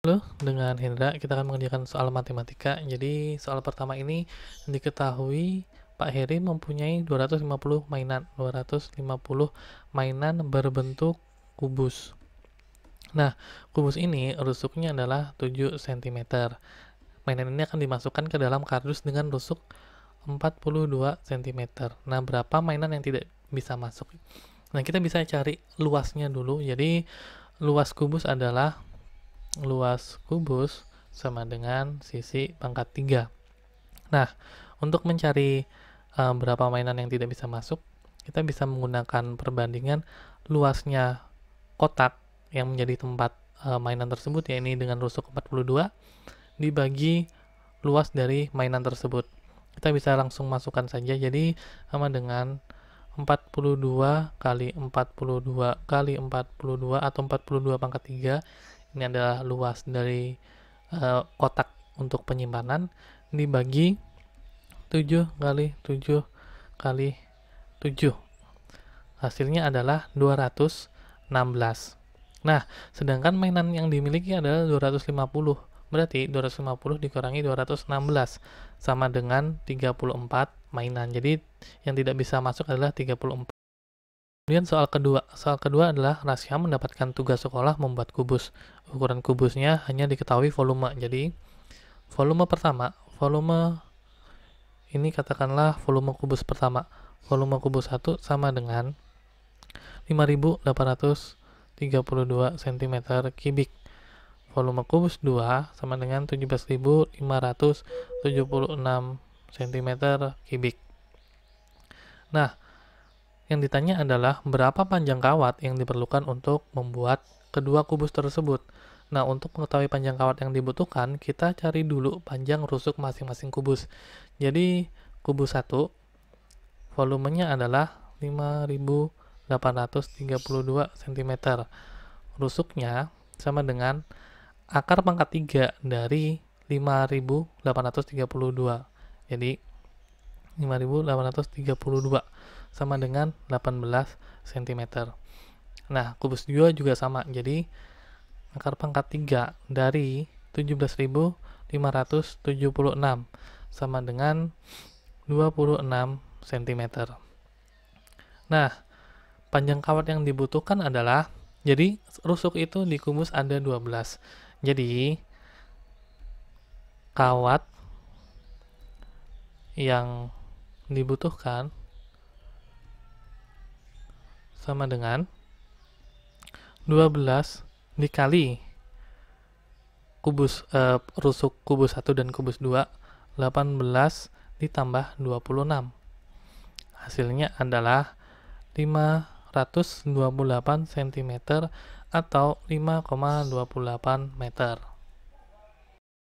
Halo, dengan Hendra kita akan mengerjakan soal matematika. Jadi soal pertama ini diketahui Pak Heri mempunyai 250 mainan, 250 mainan berbentuk kubus. Nah, kubus ini rusuknya adalah 7 cm. Mainan ini akan dimasukkan ke dalam kardus dengan rusuk 42 cm. Nah, berapa mainan yang tidak bisa masuk? Nah, kita bisa cari luasnya dulu. Jadi, luas kubus adalah luas kubus sama dengan sisi pangkat 3. Nah, untuk mencari e, berapa mainan yang tidak bisa masuk, kita bisa menggunakan perbandingan luasnya kotak yang menjadi tempat e, mainan tersebut, ya ini dengan rusuk 42, dibagi luas dari mainan tersebut. Kita bisa langsung masukkan saja, jadi sama dengan 42 kali 42 kali 42 atau 42 pangkat 3 ini adalah luas dari uh, kotak untuk penyimpanan dibagi 7 kali 7 kali 7 hasilnya adalah 216 nah sedangkan mainan yang dimiliki adalah 250 berarti 250 dikurangi 216 sama dengan 34 mainan jadi yang tidak bisa masuk adalah 34 Kemudian soal kedua, soal kedua adalah Rasyam mendapatkan tugas sekolah membuat kubus. Ukuran kubusnya hanya diketahui volume. Jadi volume pertama, volume ini katakanlah volume kubus pertama. Volume kubus 1 sama dengan 5832 cm kubik. Volume kubus 2 sama dengan 17.576 cm kubik. Nah, yang ditanya adalah berapa panjang kawat yang diperlukan untuk membuat kedua kubus tersebut. Nah, untuk mengetahui panjang kawat yang dibutuhkan, kita cari dulu panjang rusuk masing-masing kubus. Jadi, kubus 1 volumenya adalah 5832 cm. Rusuknya sama dengan akar pangkat 3 dari 5832. Jadi 5832 sama dengan 18 cm. Nah, kubus 2 juga sama. Jadi akar pangkat 3 dari 17.576 sama dengan 26 cm. Nah, panjang kawat yang dibutuhkan adalah jadi rusuk itu di kubus ada 12. Jadi kawat yang dibutuhkan sama dengan 12 dikali kubus eh, rusuk kubus 1 dan kubus 2 18 ditambah 26 hasilnya adalah 528 cm atau 5,28 meter